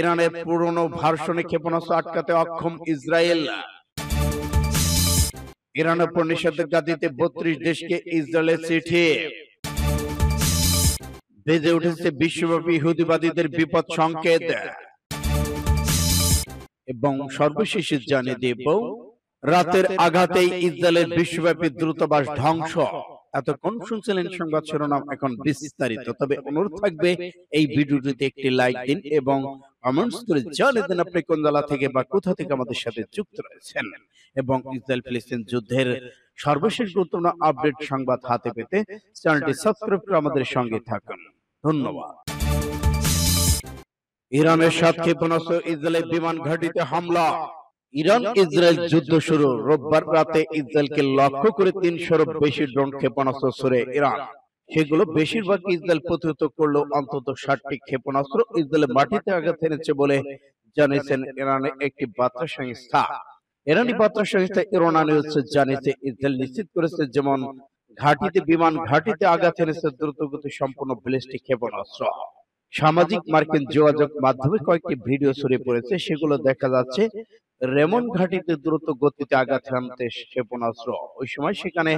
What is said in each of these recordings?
ইরানের পুরনো ভার্সনিক ক্ষেপণাস্ত্র আটকাতে অক্ষম ইসরায়েল ইরান উপর নিষেধাজ্ঞা দিতে বত্রিশ দেশকে ইসরায়েলের চিঠি বেজে উঠেছে বিশ্বব্যাপী ইহুদিবাদীদের বিপদ সংকেত এবং সর্বশেষ জানিয়ে দেব রাতের আঘাতেই ইসরায়েলের বিশ্বব্যাপী দ্রুতবাস ধ্বংস এতক্ষণ শুনছিলেন সংবাদ শিরোনাম এখন বিস্তারিত তবে অনুরোধ থাকবে এই ভিডিওটিতে একটি লাইক দিন এবং কমেন্টস করে জানিয়ে দেন আপনি কোন জেলা থেকে বা কোথা থেকে আমাদের সাথে যুক্ত রয়েছেন এবং ইসরায়েল ফিলিস্তিন যুদ্ধের সর্বশেষ গুরুত্বপূর্ণ আপডেট সংবাদ হাতে পেতে চ্যানেলটি সাবস্ক্রাইব করে আমাদের সঙ্গে থাকুন ধন্যবাদ ইরানের সাত ক্ষেপণাস্ত্র ইসরায়েলের বিমান ঘাটিতে হামলা ইরান ইসরায়েল যুদ্ধ শুরু রোববার রাতে ইসরায়েলকে লক্ষ্য করে তিনশোর বেশি ড্রোন ক্ষেপণাস্ত্র ছড়ে ইরান সেগুলো বেশিরভাগ ইসরায়েল প্রতিহত করলেও অন্তত ষাটটি ক্ষেপণাস্ত্র ইসরায়েলের মাটিতে আঘাত এনেছে বলে জানিয়েছেন ইরানের একটি বার্তা সংস্থা ইরানি বার্তা সংস্থা ইরোনা নিউজ জানিয়েছে ইসরায়েল নিশ্চিত করেছে যেমন ঘাটিতে বিমান ঘাটিতে আঘাত এনেছে দ্রুতগতি সম্পন্ন ব্যালিস্টিক ক্ষেপণাস্ত্র সামাজিক মার্কিন যোগাযোগ মাধ্যমে কয়েকটি ভিডিও ছড়িয়ে পড়েছে সেগুলো দেখা যাচ্ছে রেমন ঘাটিতে দ্রুত গতিতে আঘাত হানতে ক্ষেপণাস্ত্র ওই সময় সেখানে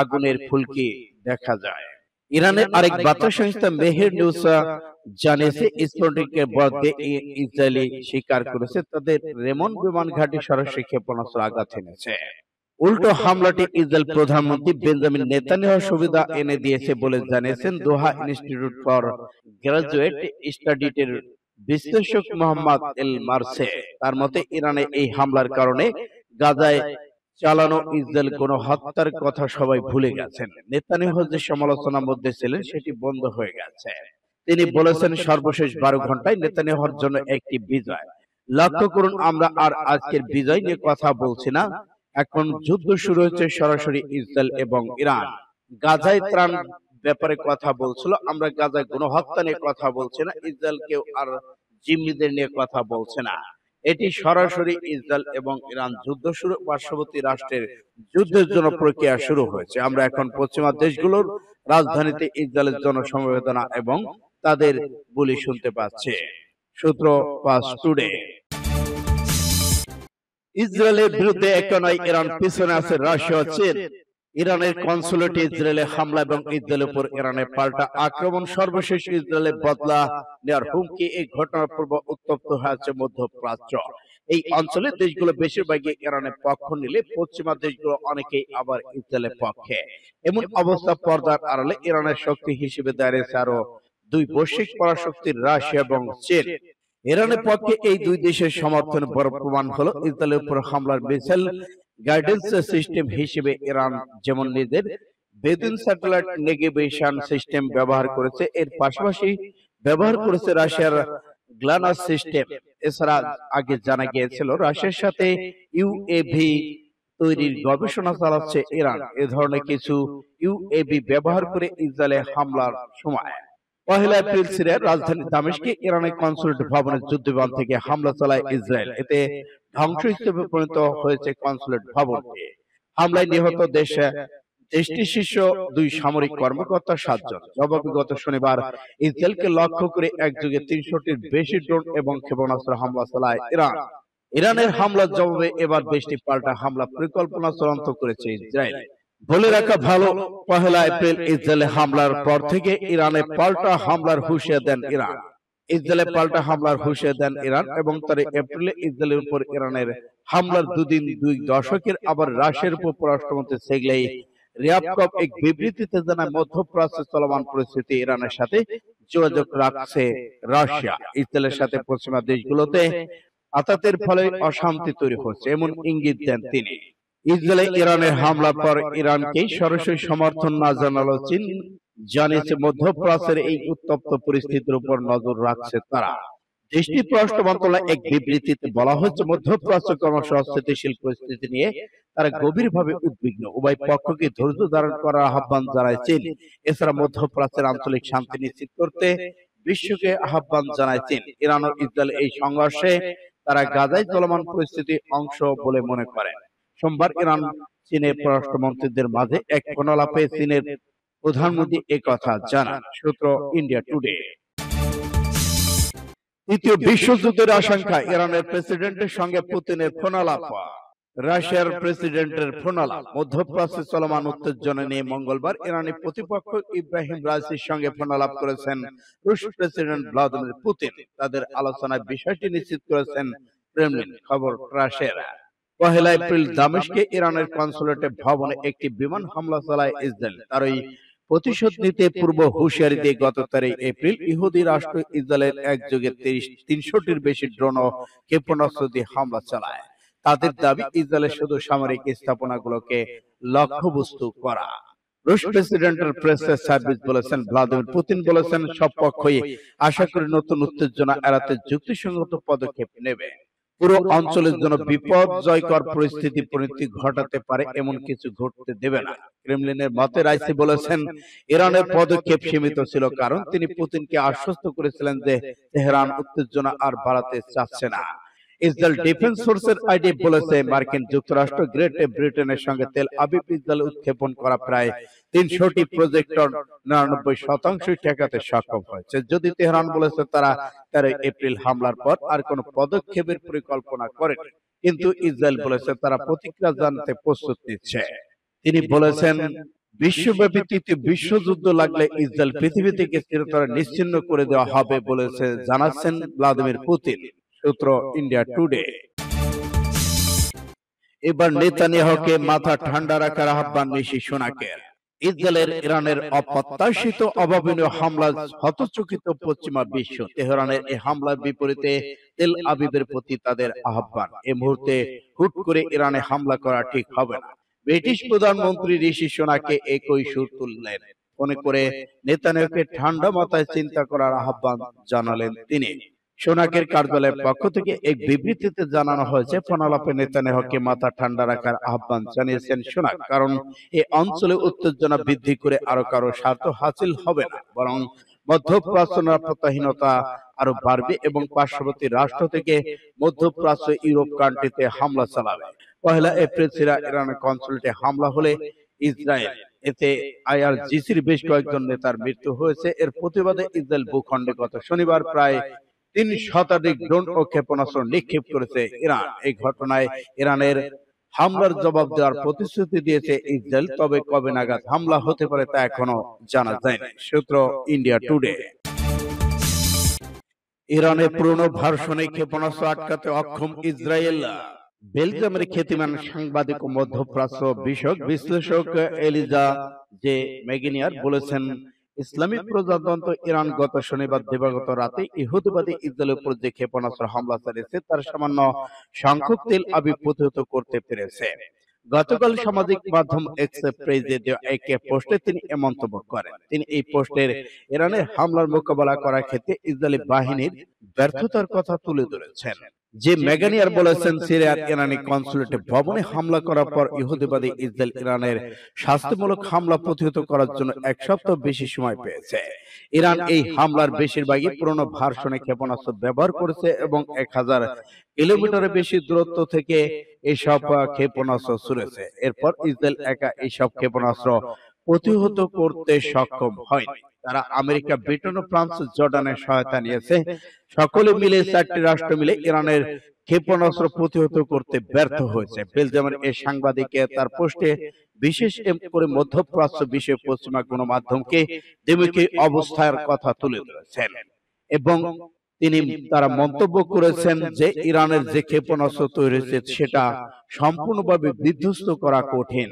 আগুনের ফুলকি দেখা যায় ইরানের আরেক বার্তা সংস্থা মেহের নিউসা জানিয়েছে ইসরোটিকে বদে ইসরায়েলি স্বীকার করেছে তাদের রেমন বিমান ঘাটি সরাসরি ক্ষেপণাস্ত্র আঘাত এনেছে উল্টো হামলাটি ইসরায়েল প্রধানমন্ত্রী বেঞ্জামিন নেতানিয়াহ সুবিধা এনে দিয়েছে বলে জানিয়েছেন দোহা ইনস্টিটিউট ফর গ্রাজুয়েট স্টাডিটের বিশ্লেষক মোহাম্মদ এল মার্সে তার মতে ইরানে এই হামলার কারণে গাজায় চালানো ইসরায়েল কোন হত্যার কথা সবাই ভুলে গেছেন নেতানিহ যে সমালোচনার মধ্যে ছিলেন সেটি বন্ধ হয়ে গেছে তিনি বলেছেন সর্বশেষ বারো ঘন্টায় নেতানিহর জন্য একটি বিজয় লক্ষ্য করুন আমরা আর আজকের বিজয় নিয়ে কথা বলছি না এখন যুদ্ধ শুরু হয়েছে সরাসরি ইসরায়েল এবং ইরান গাজায় ত্রাণ ব্যাপারে কথা বলছিল আমরা গাজা গণহত্যা নিয়ে কথা বলছি না কেউ আর জিম্মিদের নিয়ে কথা বলছে না এটি সরাসরি ইসরায়েল এবং ইরান যুদ্ধ শুরু পার্শ্ববর্তী রাষ্ট্রের যুদ্ধের জন্য প্রক্রিয়া শুরু হয়েছে আমরা এখন পশ্চিমা দেশগুলোর রাজধানীতে ইসরায়েলের জনসমবেদনা এবং তাদের বলি শুনতে পাচ্ছে সূত্র পাস টুডে ইসরায়েলের বিরুদ্ধে একটা নয় ইরান পিছনে আছে রাশিয়া চীন ইরানের কনসুলেট ইসরায়েলে হামলা এবং ইসরায়েলের উপর ইরানের পাল্টা আক্রমণ সর্বশেষ ইসরায়েলের বদলা নেওয়ার হুমকি এই ঘটনার পূর্ব উত্তপ্ত হয়েছে মধ্যপ্রাচ্য এই অঞ্চলে দেশগুলো বেশিরভাগই ইরানের পক্ষ নিলে পশ্চিমা দেশগুলো অনেকেই আবার ইসরায়েলের পক্ষে এমন অবস্থা পর্দার আড়ালে ইরানের শক্তি হিসেবে দাঁড়িয়েছে আরো দুই বৈশ্বিক পরাশক্তি রাশিয়া এবং চীন ইরানের পক্ষে এই দুই দেশের সমর্থন বড় প্রমাণ হলো ইসরায়েলের উপর হামলার মিছিল গাইডেন্স সিস্টেম হিসেবে ইরান যেমন নিজের বেদিন স্যাটেলাইট নেগেভেশন সিস্টেম ব্যবহার করেছে এর পাশাপাশি ব্যবহার করেছে রাশিয়ার গ্লানাস সিস্টেম এছাড়া আগে জানা গিয়েছিল রাশিয়ার সাথে ইউএভি তৈরির গবেষণা চালাচ্ছে ইরান এ ধরনের কিছু ইউএভি ব্যবহার করে ইসরায়েলে হামলার সময় পহেলা এপ্রিল সিরিয়ার রাজধানী দামেশকে ইরানের কনসুলেট ভবনে যুদ্ধবিমান থেকে হামলা চালায় ইসরায়েল এতে ধ্বংস হিসেবে পরিণত হয়েছে কনসুলেট ভবনকে হামলায় নিহত দেশে দেশটির শীর্ষ দুই সামরিক কর্মকর্তা সাতজন জবাবে গত শনিবার ইসরায়েলকে লক্ষ্য করে একযোগে তিনশোটির বেশি ড্রোন এবং ক্ষেপণাস্ত্র হামলা চালায় ইরান ইরানের হামলার জবাবে এবার দেশটি পাল্টা হামলা পরিকল্পনা চূড়ান্ত করেছে ইসরায়েল বলে রাখা ভালো পহেলা এপ্রিল ইসরায়েলে হামলার পর থেকে ইরানে পাল্টা হামলার হুঁশিয়ার দেন ইরান ইসরায়েলে পাল্টা হামলার হুশে দেন ইরান এবং তারা এপ্রিলে ইসরায়েলের উপর ইরানের হামলার দুদিন দুই দশকের আবার রাশিয়ার উপর পররাষ্ট্রমন্ত্রী সেগলেই রিয়াবকপ এক বিবৃতিতে জানায় মধ্যপ্রাচ্যে চলমান পরিস্থিতি ইরানের সাথে যোগাযোগ রাখছে রাশিয়া ইসরায়েলের সাথে পশ্চিমা দেশগুলোতে আতাতের ফলে অশান্তি তৈরি হচ্ছে এমন ইঙ্গিত দেন তিনি ইসরায়েলে ইরানের হামলার পর ইরানকে সরাসরি সমর্থন না জানালো চীন জানিয়েছে মধ্যপ্রাচ্যের এই উত্তপ্ত পরিস্থিতির উপর নজর রাখছে তারা দেশটির পররাষ্ট্র মন্ত্রণালয় এক বিবৃতিতে বলা হয়েছে মধ্যপ্রাচ্য ক্রমশঃ অস্থিতিশীল পরিস্থিতি নিয়ে তারা গভীরভাবে উদ্বিগ্ন উভয় পক্ষকে ধৈর্য ধারণ করার আহ্বান জানাইছেন এছাড়া মধ্যপ্রাচ্যের আঞ্চলিক শান্তি নিশ্চিত করতে বিশ্বকে আহ্বান জানাইছেন ইরান ও ইসরায়েল এই সংঘর্ষে তারা গাজায় চলমান পরিস্থিতি অংশ বলে মনে করেন সোমবার ইরান চীনের পররাষ্ট্র মন্ত্রীদের মাঝে এক ফোনালাপে চীনের প্রধানমন্ত্রী এ কথা জানান সূত্র ইন্ডিয়া টুডে তৃতীয় বিশ্বযুদ্ধের আশঙ্কা ইরানের প্রেসিডেন্টের সঙ্গে পুতিনের ফোনালাপ রাশিয়ার প্রেসিডেন্টের ফোনালাপ মধ্যপ্রাচ্যে চলমান উত্তেজনা নিয়ে মঙ্গলবার ইরানি প্রতিপক্ষ ইব্রাহিম রাজির সঙ্গে ফোনালাপ করেছেন রুশ প্রেসিডেন্ট ভ্লাদিমির পুতিন তাদের আলোচনায় বিষয়টি নিশ্চিত করেছেন ক্রেমলিন খবর রাশিয়ার পহেলা এপ্রিল দামেশকে ইরানের কনসুলেটে ভবনে একটি বিমান হামলা চালায় ইসরায়েল তার ওই প্রতিশোধ নিতে পূর্ব হুঁশিয়ারিতে গত তারিখ এপ্রিল ইহুদি রাষ্ট্র ইসরায়েল একযোগে তিরিশ তিনশোটির বেশি ড্রোন ও ক্ষেপণাস্ত্র দিয়ে হামলা চালায় তাদের দাবি ইসরায়েলের শুধু সামরিক স্থাপনাগুলোকে লক্ষ্যবস্তু করা রুশ প্রেসিডেন্টের প্রেসের সার্ভিস বলেছেন ভ্লাদিমির পুতিন বলেছেন সব পক্ষই আশা করি নতুন উত্তেজনা এড়াতে যুক্তিসঙ্গত পদক্ষেপ নেবে পুরো অঞ্চলের জন্য বিপদজয়কর পরিস্থিতি পরিণতি ঘটাতে পারে এমন কিছু ঘটতে দেবে না ক্রেমলিনের মতে রাইসি বলেছেন ইরানের পদক্ষেপ সীমিত ছিল কারণ তিনি পুতিনকে আশ্বস্ত করেছিলেন যে তেহরান উত্তেজনা আর বাড়াতে চাচ্ছে না ইসরায়েল ডিফেন্স সোর্সের আইডি বলেছে মার্কিন যুক্তরাষ্ট্র গ্রেট ব্রিটেনের সঙ্গে তেল আবিব ইসরায়েল উৎক্ষেপণ করা প্রায় তিনশোটি প্রজেক্টর নিরানব্বই শতাংশই ঠেকাতে সক্ষম হয়েছে যদি তেহরান বলেছে তারা তেরো এপ্রিল হামলার পর আর কোনো পদক্ষেপের পরিকল্পনা করে কিন্তু ইসরায়েল বলেছে তারা প্রতিক্রিয়া জানতে প্রস্তুত নিচ্ছে তিনি বলেছেন বিশ্বব্যাপী তৃতীয় বিশ্বযুদ্ধ লাগলে ইসরায়েল পৃথিবী থেকে চিরতরে নিশ্চিন্ন করে দেওয়া হবে বলেছে জানাচ্ছেন ভ্লাদিমির পুতিন সূত্র ইন্ডিয়া টুডে এবার নেতানিয়াহকে মাথা ঠান্ডা রাখার আহ্বান নিশি সোনাকের ইসরায়েলের ইরানের অপ্রত্যাশিত অভাবনীয় হামলা হতচকিত পশ্চিমা বিশ্ব তেহরানের এই হামলার বিপরীতে তেল আবিবের প্রতি তাদের আহ্বান এই মুহূর্তে হুট করে ইরানে হামলা করা ঠিক হবে না ব্রিটিশ প্রধানমন্ত্রী ঋষি সোনাকে একই সুর তুললেন মনে করে নেতানিয়াহকে ঠান্ডা মাথায় চিন্তা করার আহ্বান জানালেন তিনি সোনাকের কার্যালয়ের পক্ষ থেকে এক বিবৃতিতে জানানো হয়েছে ফনালাপে নেতানেহকে মাথা ঠান্ডা রাখার আহ্বান জানিয়েছেন সোনাক কারণ এ অঞ্চলে উত্তেজনা বৃদ্ধি করে আরো কারো স্বার্থ হাসিল হবে না বরং মধ্যপ্রাচ্যতাহীনতা আরো বাড়বে এবং পার্শ্ববর্তী রাষ্ট্র থেকে মধ্যপ্রাচ্য ইউরোপ কান্ট্রিতে হামলা চালাবে পহেলা এপ্রিল সিরা ইরানের কনসুলেটে হামলা হলে ইসরায়েল এতে আইআরজিসির বেশ কয়েকজন নেতার মৃত্যু হয়েছে এর প্রতিবাদে ইসরায়েল ভূখণ্ডে গত শনিবার প্রায় তিন শতাধিক ড্রোন ও ক্ষেপণাস্ত্র নিক্ষেপ করেছে ইরান এই ঘটনায় ইরানের হামলার জবাব দেওয়ার প্রতিশ্রুতি দিয়েছে ইসরায়েল তবে কবে নাগাদ হামলা হতে পারে তা এখনো জানা যায়নি সূত্র ইন্ডিয়া টুডে ইরানে পুরনো ভার্সনে ক্ষেপণাস্ত্র আটকাতে অক্ষম ইসরায়েল বেলজিয়ামের খ্যাতিমান সাংবাদিক ও মধ্যপ্রাচ্য বিষয়ক বিশ্লেষক এলিজা যে ম্যাগিনিয়ার বলেছেন ইসলামিক প্রজাতন্ত্র ইরান গত শনিবার দিবাগত রাতে ইহুদবাদী ইসরায়েলের উপর যে ক্ষেপণাস্ত্র হামলা চালিয়েছে তার সামান্য সংখ্যক তেল আবিপ্রতিহত করতে পেরেছে গতকাল সামাজিক মাধ্যম একে পোস্টে তিনি এ মন্তব্য করেন তিনি এই পোস্টের ইরানের হামলার মোকাবেলা করার ক্ষেত্রে ইসরায়েলি বাহিনীর ব্যর্থতার কথা তুলে ধরেছেন যে ম্যাগানিয়ার বলেছেন সিরিয়ার ইরানি কনসুলেট ভবনে হামলা করার পর ইহুদিবাদী ইসরায়েল ইরানের শাস্তিমূলক হামলা প্রতিহত করার জন্য এক সপ্তাহ বেশি সময় পেয়েছে ইরান এই হামলার বেশিরভাগই পুরনো ভার্সনে ক্ষেপণাস্ত্র ব্যবহার করেছে এবং এক হাজার কিলোমিটারের বেশি দূরত্ব থেকে এসব ক্ষেপণাস্ত্র ছুড়েছে এরপর ইসরায়েল একা এইসব ক্ষেপণাস্ত্র প্রতিহত করতে সক্ষম হয়নি তারা আমেরিকা ব্রিটেন ও ফ্রান্স জর্ডানের সহায়তা নিয়েছে সকলে মিলে চারটি রাষ্ট্র মিলে ইরানের ক্ষেপণাস্ত্র প্রতিহত করতে ব্যর্থ হয়েছে বেলজিয়ামের এই সাংবাদিকে তার পোস্টে বিশেষ করে মধ্যপ্রাচ্য বিশ্বে পশ্চিমা গণমাধ্যমকে দ্বিমুখী অবস্থার কথা তুলে ধরেছেন এবং তিনি তারা মন্তব্য করেছেন যে ইরানের যে ক্ষেপণাস্ত্র তৈরি হয়েছে সেটা সম্পূর্ণভাবে বিধ্বস্ত করা কঠিন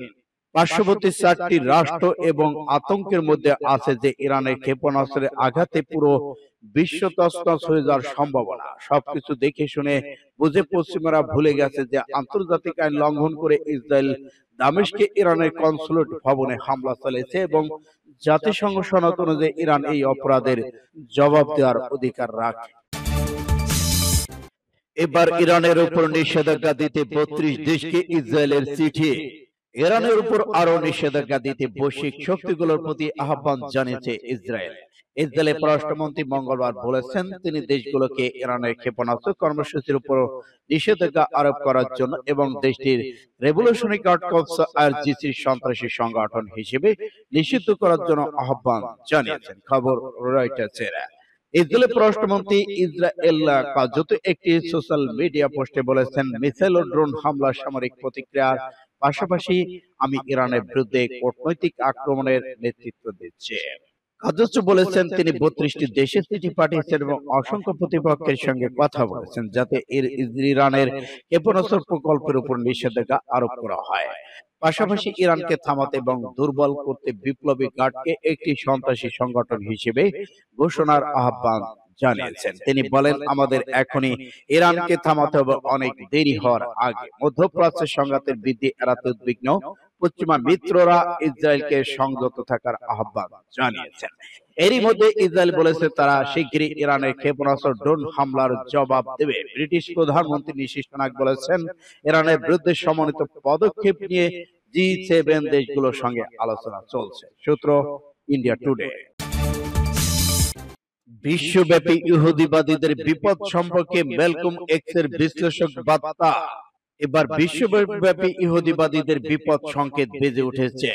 পার্শ্ববর্তী চারটি রাষ্ট্র এবং আতঙ্কের মধ্যে আছে যে ইরানের ক্ষেপণাস্ত্রের আঘাতে পুরো বিশ্ব তছনছ হয়ে যাওয়ার সম্ভাবনা সবকিছু দেখে শুনে বুঝে পশ্চিমারা ভুলে গেছে যে আন্তর্জাতিক আইন লঙ্ঘন করে ইসরায়েল দামেশকে ইরানের কনসুলেট ভবনে হামলা চালিয়েছে এবং জাতিসংঘ সনাত অনুযায়ী ইরান এই অপরাধের জবাব দেওয়ার অধিকার রাখে এবার ইরানের উপর নিষেধাজ্ঞা দিতে বত্রিশ দেশকে ইসরায়েলের চিঠি ইরানের উপর আরো নিষেধাজ্ঞা দিতে বৈশ্বিক শক্তিগুলোর প্রতি আহ্বান জানিয়েছে ইসরায়েল ইসরায়েলের পররাষ্ট্রমন্ত্রী মঙ্গলবার বলেছেন তিনি দেশগুলোকে ইরানের ক্ষেপণাস্ত্র কর্মসূচির উপর নিষেধাজ্ঞা আরোপ করার জন্য এবং দেশটির রেভলিউশনারি গার্ড কর্পস আরজিসি সন্ত্রাসী সংগঠন হিসেবে নিষিদ্ধ করার জন্য আহ্বান জানিয়েছেন খবর রয়টার্সের ইসরায়েলের পররাষ্ট্রমন্ত্রী ইসরায়েল কার্যত একটি সোশ্যাল মিডিয়া পোস্টে বলেছেন মিসাইল ও ড্রোন হামলার সামরিক প্রতিক্রিয়ার পাশাপাশি আমি ইরানের বিরুদ্ধে কূটনৈতিক আক্রমণের নেতৃত্ব দিচ্ছি কাজস্য বলেছেন তিনি বত্রিশটি দেশের চিঠি পাঠিয়েছেন এবং অসংখ্য প্রতিপক্ষের সঙ্গে কথা বলেছেন যাতে ইরানের ক্ষেপণাস্ত্র প্রকল্পের উপর নিষেধাজ্ঞা আরোপ করা হয় পাশাপাশি ইরানকে থামাতে এবং দুর্বল করতে বিপ্লবী গার্ডকে একটি সন্ত্রাসী সংগঠন হিসেবে ঘোষণার আহ্বান জানিয়েছেন তিনি বলেন আমাদের এখনই ইরানকে থামাতে হবে অনেক দেরি হওয়ার আগে মধ্যপ্রাচ্যের সংঘাতের বৃদ্ধি এড়াতে উদ্বিগ্ন পশ্চিমা মিত্ররা ইসরায়েলকে সংযত থাকার আহ্বান জানিয়েছেন এরই মধ্যে ইসরায়েল বলেছে তারা শীঘ্রই ইরানের ক্ষেপণাস্ত্র ড্রোন হামলার জবাব দেবে ব্রিটিশ প্রধানমন্ত্রী নিশিষ্ট নাগ বলেছেন ইরানের বিরুদ্ধে সমন্বিত পদক্ষেপ নিয়ে জি সেভেন দেশগুলোর সঙ্গে আলোচনা চলছে সূত্র ইন্ডিয়া টুডে বিশ্বব্যাপী ইহুদিবাদীদের বিপদ সম্পর্কে মেলকম বিশ্লেষক বার্তা এবার বিশ্বব্যাপী ইহুদিবাদীদের বিপদ সংকেত বেজে উঠেছে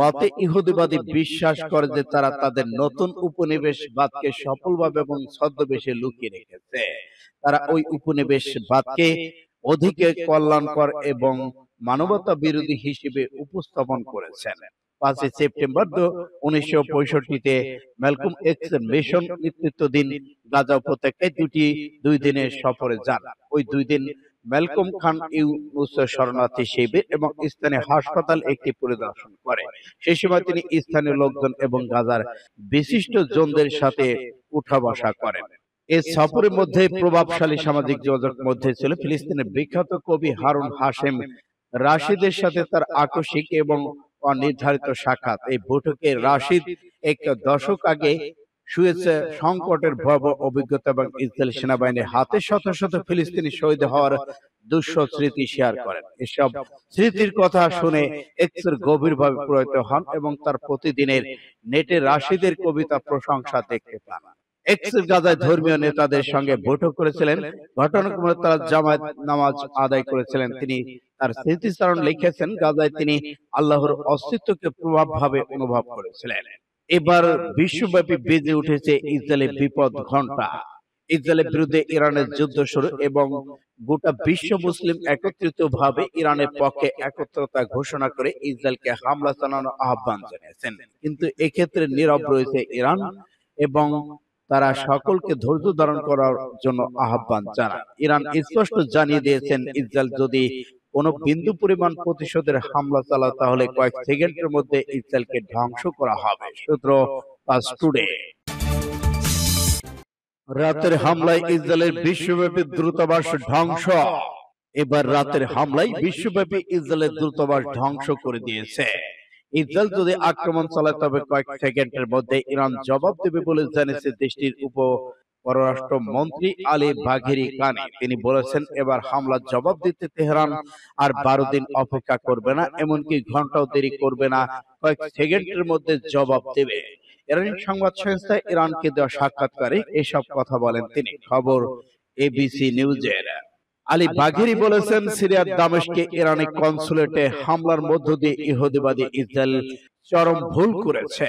মতে ইহুদিবাদী বিশ্বাস করে যে তারা তাদের নতুন উপনিবেশবাদকে সফলভাবে এবং ছদ্মবেশে লুকিয়ে রেখেছে তারা ওই উপনিবেশবাদকে অধিক কল্যাণকর এবং মানবতা বিরোধী হিসেবে উপস্থাপন করেছেন পাঁচই সেপ্টেম্বর উনিশশো পঁয়ষট্টিতে ম্যালকম এক্স মিশন নেতৃত্ব দিন গাজা উপত্যকায় দুটি দুই দিনের সফরে যান ওই দুই দিন ম্যালকম খান ইউ ইউনুস শরণার্থী শিবির এবং স্থানীয় হাসপাতাল একটি পরিদর্শন করে সেই সময় তিনি স্থানীয় লোকজন এবং গাজার বিশিষ্ট জনদের সাথে উঠা বসা করেন এই সফরের মধ্যে প্রভাবশালী সামাজিক যোগাযোগ মধ্যে ছিল ফিলিস্তিনের বিখ্যাত কবি হারুন হাসেম রাশিদের সাথে তার আকস্মিক এবং অনির্ধারিত সাক্ষাৎ এই বৈঠকে রাশিদ এক দশক আগে শুয়েছে সংকটের ভয়াবহ অভিজ্ঞতা এবং ইসরায়েল সেনাবাহিনীর হাতে শত শত ফিলিস্তিনি শহীদ হওয়ার দুঃস্ব স্মৃতি শেয়ার করেন এসব স্মৃতির কথা শুনে এক্সের গভীরভাবে হন এবং তার প্রতিদিনের নেটে রাশিদের কবিতা প্রশংসা দেখতে পান এক্সের ধর্মীয় নেতাদের সঙ্গে বৈঠক করেছিলেন ঘটনাক্রমে তারা জামায়াত নামাজ আদায় করেছিলেন তিনি তার স্মৃতিচারণ লিখেছেন গাজায় তিনি আল্লাহর অস্তিত্বকে প্রভাবভাবে অনুভব করেছিলেন এবার বিশ্বব্যাপী বেজে উঠেছে ইসরায়েলের বিপদ ঘন্টা ইসরায়েলের বিরুদ্ধে ইরানের যুদ্ধ শুরু এবং গোটা বিশ্ব মুসলিম একত্রিত ভাবে ইরানের পক্ষে একত্রতা ঘোষণা করে ইসরায়েলকে হামলা চালানোর আহ্বান জানিয়েছেন কিন্তু এক্ষেত্রে নীরব রয়েছে ইরান এবং তারা সকলকে ধৈর্য ধারণ করার জন্য আহ্বান জানান ইরান স্পষ্ট জানিয়ে দিয়েছেন ইসরায়েল যদি কোনো বিন্দু পরিমাণ প্রতিশোধের হামলা চালা তাহলে কয়েক সেকেন্ডের মধ্যে ইসরায়েলকে ধ্বংস করা হবে সূত্র পাস টুডে রাতের হামলায় ইসরায়েলের বিশ্বব্যাপী দ্রুতাবাস ধ্বংস এবার রাতের হামলায় বিশ্বব্যাপী ইসরায়েলের দ্রুতাবাস ধ্বংস করে দিয়েছে ইসরায়েল যদি আক্রমণ চালায় তবে কয়েক সেকেন্ডের মধ্যে ইরান জবাব দেবে বলে জানিয়েছে দেশটির উপ পররাষ্ট্র মন্ত্রী আলী বাঘেরি কানে তিনি বলেছেন এবার হামলার জবাব দিতে তেহরান আর বারো দিন অপেক্ষা করবে না এমনকি ঘন্টাও দেরি করবে না কয়েক সেকেন্ডের মধ্যে জবাব দেবে ইরানি সংবাদ সংস্থা ইরানকে দেওয়া সাক্ষাৎকারে এসব কথা বলেন তিনি খবর এবিসি নিউজের আলী বাঘেরি বলেছেন সিরিয়ার দামেশকে ইরানি কনসুলেটে হামলার মধ্য দিয়ে ইহুদিবাদী ইসরায়েল চরম ভুল করেছে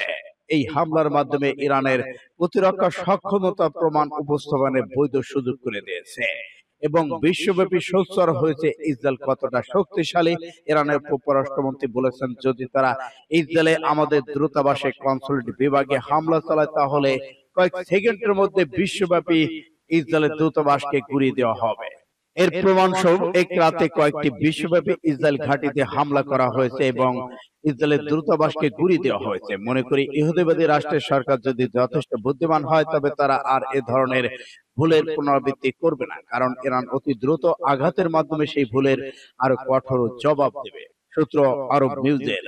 এই হামলার মাধ্যমে ইরানের প্রতিরক্ষা সক্ষমতা প্রমাণ উপস্থাপনের বৈধ সুযোগ করে দিয়েছে এবং বিশ্বব্যাপী সোচ্চার হয়েছে ইসরায়েল কতটা শক্তিশালী ইরানের উপরাষ্ট্রমন্ত্রী বলেছেন যদি তারা ইসরায়েলে আমাদের দূতাবাসে কনসুলেট বিভাগে হামলা চালায় তাহলে কয়েক সেকেন্ডের মধ্যে বিশ্বব্যাপী ইসরায়েলের দূতাবাসকে ঘুরিয়ে দেওয়া হবে এর প্রমাণ স্বরূপ এক রাতে কয়েকটি বিশ্বব্যাপী ইসরায়েল ঘাটিতে হামলা করা হয়েছে এবং ইসরায়েলের দূতাবাসকে গুলি দেওয়া হয়েছে মনে করি ইহুদিবাদী রাষ্ট্রের সরকার যদি যথেষ্ট বুদ্ধিমান হয় তবে তারা আর এ ধরনের ভুলের পুনরাবৃত্তি করবে না কারণ ইরান অতি দ্রুত আঘাতের মাধ্যমে সেই ভুলের আরো কঠোর জবাব দেবে সূত্র আরব নিউজের